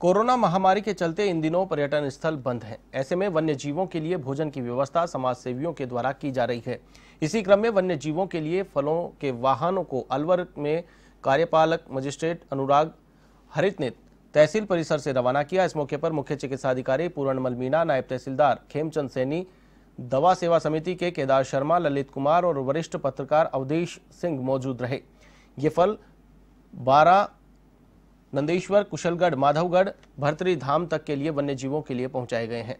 corona महामारी के चलते इन दिनों पर्यटन स्थल बंद हैं ऐसे में वन्य जीवों के लिए भोजन की व्यवस्था समाज सेवियों के द्वारा की जा रही है इसी क्रम में वन्य जीवों के लिए फलों के वाहनों को अलवर में कार्यपालक मजिस्ट्रेट अनुराग हरित ने तहसील परिसर से रवाना किया इस मौके पर मुख्य चिकित्सा अधिकारी पूरण मलमीना नायब तहसीलदार खेमचंद सैनी दवा सेवा समिति के केदार शर्मा ललित कुमार और वरिष्ठ पत्रकार अवधेश सिंह मौजूद रहे ये फल बारह नंदेश्वर कुशलगढ़ माधवगढ़ भरतरी धाम तक के लिए वन्यजीवों के लिए पहुंचाए गए हैं